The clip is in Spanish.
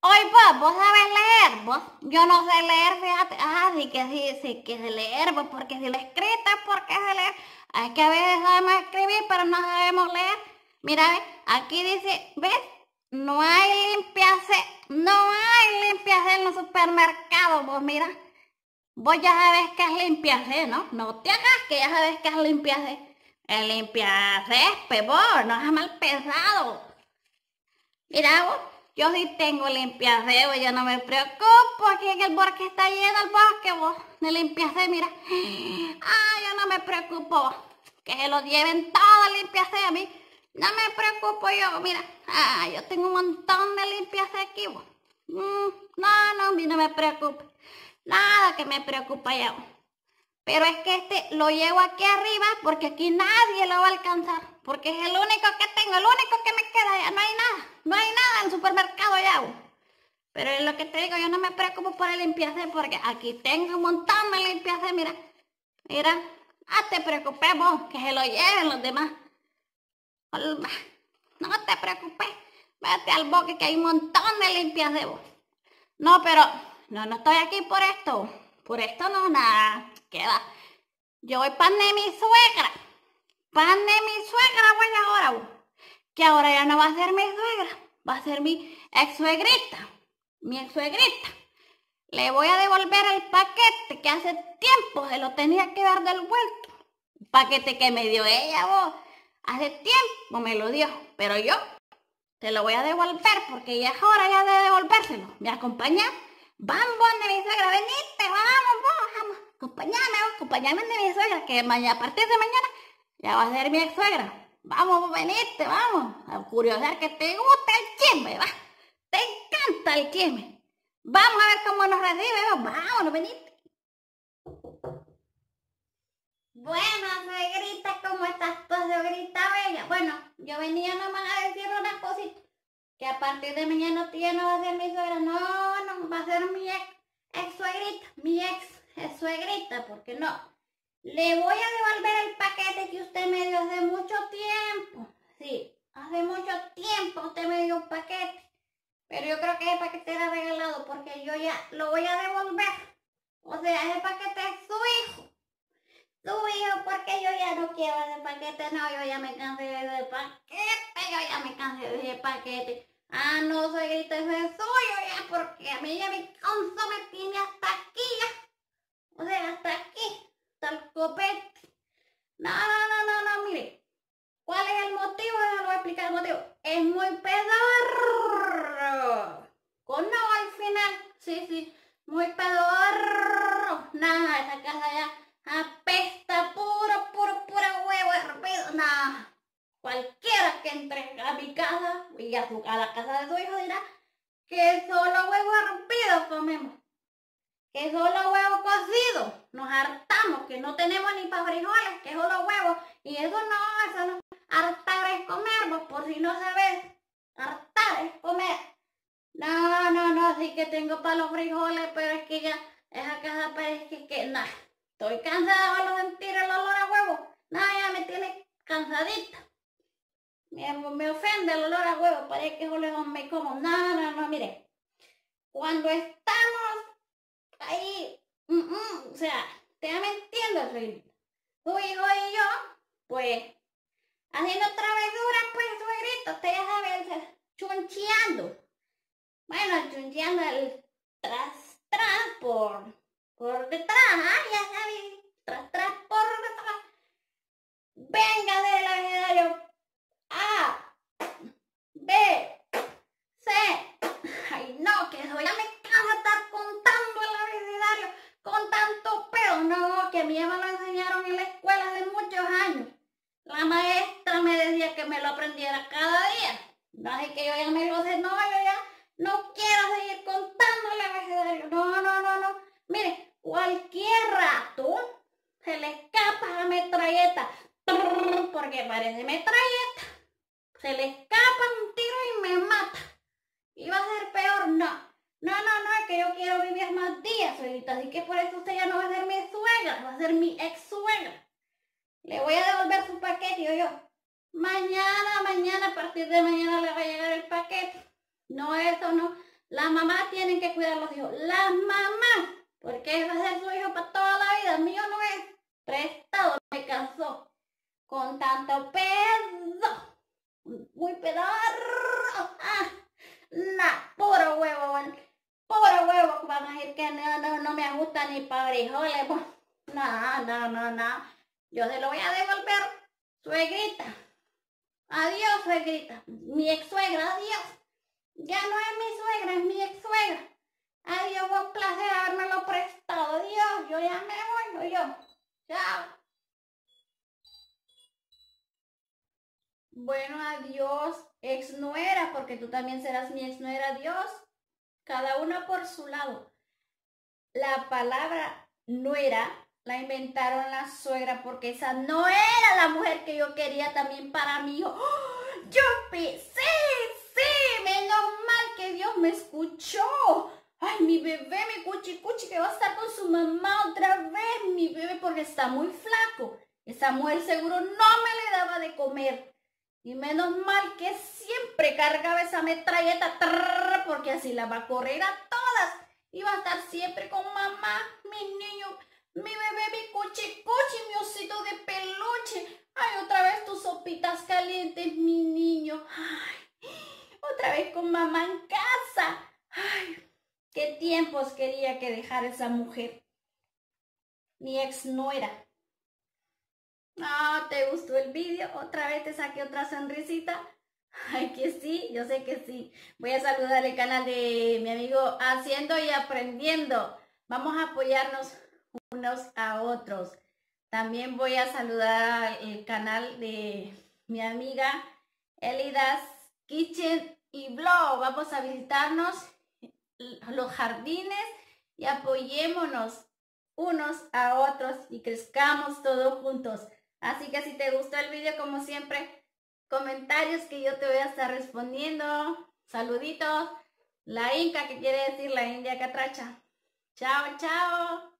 Hoy pues, vos, vos sabés leer, vos. Yo no sé leer, fíjate. Ah, sí que dice que leer, vos, porque si la escrita, porque sé leer. Es que a veces sabemos escribir, pero no sabemos leer. Mira, aquí dice, ¿ves? No hay limpiarse no hay limpias en los supermercados, vos mira. Vos ya sabes que es limpiarse, ¿no? No te hagas que ya sabes que es limpiarse. El limpias, es pues, peor, no es mal pesado. Mira vos. Yo sí tengo limpiacebo, yo no me preocupo. Aquí en el bosque está lleno el bosque, vos. De mira. Ah, yo no me preocupo. Que se lo lleven todo limpiacebo a mí. No me preocupo yo, mira. Ah, yo tengo un montón de limpias aquí, mm, no, no, a mí no me preocupe, Nada que me preocupa yo. Pero es que este lo llevo aquí arriba porque aquí nadie lo va a alcanzar. Porque es el único que tengo, el único que me queda, ya no hay nada, no hay nada en el supermercado ya. Pero es lo que te digo, yo no me preocupo por el de porque aquí tengo un montón de de mira, mira, ah, te preocupes vos, que se lo lleven los demás. No te preocupes, vete al bosque que hay un montón de de vos. No, pero no, no estoy aquí por esto, por esto no, nada, queda. Yo voy pan de mi suegra, pan de mi que ahora ya no va a ser mi suegra, va a ser mi ex suegrita, mi ex suegrita. Le voy a devolver el paquete que hace tiempo se lo tenía que dar del vuelto. paquete que me dio ella, vos. Hace tiempo me lo dio, pero yo te lo voy a devolver porque ya es hora ya de devolvérselo. ¿Me acompaña? Vamos, de mi suegra, venite, vamos, vamos. Acompañame, acompañame de mi suegra, que mañana, a partir de mañana ya va a ser mi ex suegra. Vamos, veniste, vamos. Este, a curiosar que te gusta el chisme, va. Te encanta el chisme. Vamos a ver cómo nos recibe, vamos, vámonos, veniste. Bueno, suegrita, ¿cómo estás tú, suegrita bella? Bueno, yo venía nomás a decir una cosita. Que a partir de mañana tía no va a ser mi suegra, no, no, va a ser mi ex, suegrita, mi ex, ex suegrita, porque no le voy a devolver el paquete que usted me dio hace mucho tiempo. Sí, hace mucho tiempo usted me dio un paquete. Pero yo creo que ese paquete era regalado porque yo ya lo voy a devolver. O sea, ese paquete es su hijo. Su hijo porque yo ya no quiero ese paquete. No, yo ya me cansé de ese paquete. Yo ya me cansé de ese paquete. Ah, no, soy eso es suyo ya porque a mí ya me canso, me tiene hasta Es muy pedorro. Con no al final. Sí, sí. Muy pedorro. Nada, esa casa ya apesta puro, puro, puro huevo hervido. Nada. Cualquiera que entre a mi casa y a, la casa de su hijo dirá que solo huevo hervido comemos. Que solo huevo cocido. Nos hartamos, que no tenemos ni para frijoles, que solo huevo. Y eso no, eso no. Hartar es comer, vos por si no sabes, Hartar es comer. No, no, no, sí que tengo para los frijoles, pero es que ya pues, es a parece que, que nada. Estoy cansada de sentir el olor a huevo. Nada, ya me tiene cansadita. Me, me, ofende el olor a huevo, parece que yo me como. No, no, no, mire. Cuando estamos ahí, mm, mm, o sea, te me entiendo, soy, tu hijo y yo, pues haciendo travesuras, pues, suegrito, usted ya chuncheando. Bueno, chuncheando el tras, tras, por, por detrás, ya sabes tras, tras, por detrás. Venga del cada día. No que yo ya me lo sé, no, yo ya no quiero seguir contando el No, no, no, no. Mire, cualquier rato se le escapa la metralleta. Porque parece metralleta. Se le escapa un tiro y me mata. Y va a ser peor, no. No, no, no, es que yo quiero vivir más días, suelita, Así que por eso usted ya no va a ser mi suegra, va a ser mi ex suegra. Le voy a devolver su paquete, yo. Mañana, mañana, a partir de mañana le va a llegar el paquete. No, eso no. Las mamás tienen que cuidar los hijos. Las mamás, porque a ser su hijo para toda la vida. El mío no es prestado, me casó. Con tanto peso. Muy pedazo. Ah, ¡Na! puro huevo, puro huevo. Van a decir que no, no, no me gusta ni para frijoles. No, no, no, no. Yo se lo voy a devolver, suegrita. Adiós, suegrita. Mi ex suegra, adiós. Ya no es mi suegra, es mi ex suegra. Adiós, un placer prestado. Adiós, yo ya me voy, yo. Chao. Bueno, adiós, ex nuera, porque tú también serás mi ex nuera. Adiós. Cada una por su lado. La palabra nuera la inventaron la suegra porque esa no era la mujer que yo quería también para mi hijo. ¡Oh! Yo pensé, sí, menos mal que Dios me escuchó. Ay, mi bebé, mi cuchi cuchi, que va a estar con su mamá otra vez, mi bebé, porque está muy flaco. Esa mujer seguro no me le daba de comer. Y menos mal que siempre cargaba esa metralleta, porque así la va a correr a todas. Y va a estar siempre con mamá. Coche, mi osito de peluche. Ay, otra vez tus sopitas calientes, mi niño. Ay, otra vez con mamá en casa. Ay, qué tiempos quería que dejara esa mujer. Mi ex nuera. Ah, ¿te gustó el vídeo? ¿Otra vez te saqué otra sonrisita? Ay, que sí, yo sé que sí. Voy a saludar el canal de mi amigo Haciendo y Aprendiendo. Vamos a apoyarnos a otros. También voy a saludar el canal de mi amiga Elidas Kitchen y Blog. Vamos a visitarnos los jardines y apoyémonos unos a otros y crezcamos todos juntos. Así que si te gustó el video, como siempre, comentarios que yo te voy a estar respondiendo. Saluditos. La Inca, que quiere decir la India Catracha. Chao, chao.